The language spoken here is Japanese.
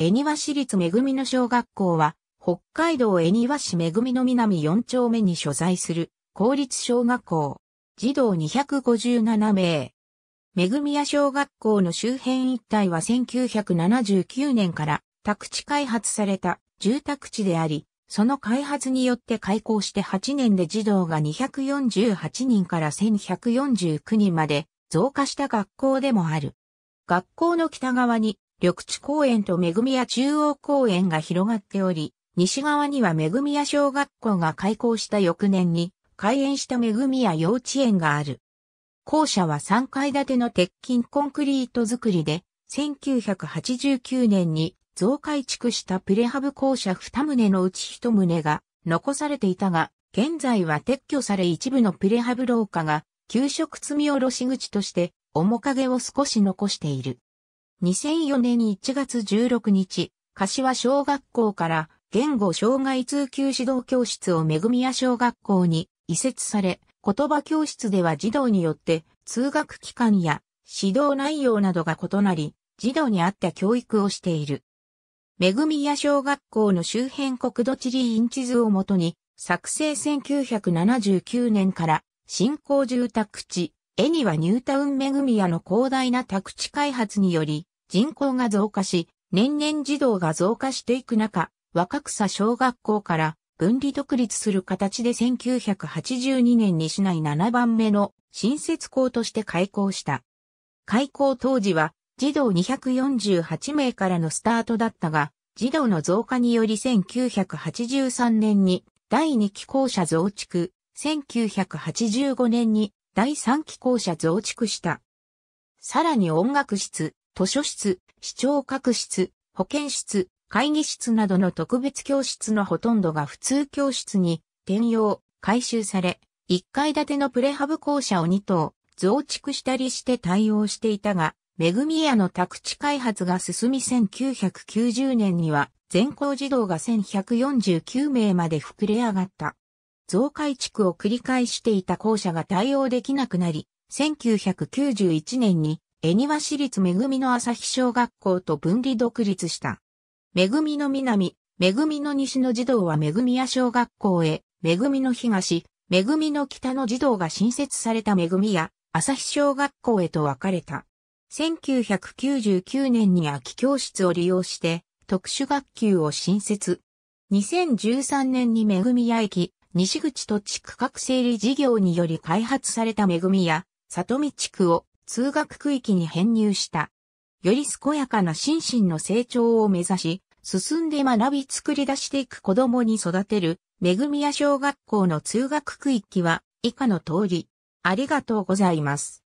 恵庭市立恵の小学校は、北海道恵庭市恵の南4丁目に所在する公立小学校、児童257名。恵屋小学校の周辺一帯は1979年から宅地開発された住宅地であり、その開発によって開校して8年で児童が248人から1149人まで増加した学校でもある。学校の北側に緑地公園と恵屋中央公園が広がっており、西側には恵屋小学校が開校した翌年に開園した恵屋幼稚園がある。校舎は3階建ての鉄筋コンクリート造りで、1989年に増改築したプレハブ校舎2棟のうち1棟が残されていたが、現在は撤去され一部のプレハブ廊下が給食積み下ろし口として面影を少し残している。2004年1月16日、柏小学校から言語障害通級指導教室をめぐみや小学校に移設され、言葉教室では児童によって通学期間や指導内容などが異なり、児童に合った教育をしている。めぐみや小学校の周辺国土地理院地図をもとに、作成1979年から新興住宅地、絵にはニュータウン恵屋の広大な宅地開発により、人口が増加し、年々児童が増加していく中、若草小学校から分離独立する形で1982年に市内7番目の新設校として開校した。開校当時は児童248名からのスタートだったが、児童の増加により1983年に第2期校舎増築、1985年に第3期校舎増築した。さらに音楽室、図書室、視聴覚室、保健室、会議室などの特別教室のほとんどが普通教室に転用、改修され、1階建てのプレハブ校舎を2棟増築したりして対応していたが、めぐみ屋の宅地開発が進み1990年には全校児童が1149名まで膨れ上がった。増改築を繰り返していた校舎が対応できなくなり、1991年に恵庭市立恵の朝日小学校と分離独立した。恵の南、恵の西の児童は恵屋小学校へ、恵の東、恵の北の児童が新設された恵屋、朝日小学校へと分かれた。1999年に空き教室を利用して特殊学級を新設。2013年に恵屋駅、西口土地区画整理事業により開発された恵みや、里見地区を通学区域に編入した。より健やかな心身の成長を目指し、進んで学び作り出していく子供に育てる、恵みや小学校の通学区域は、以下の通り。ありがとうございます。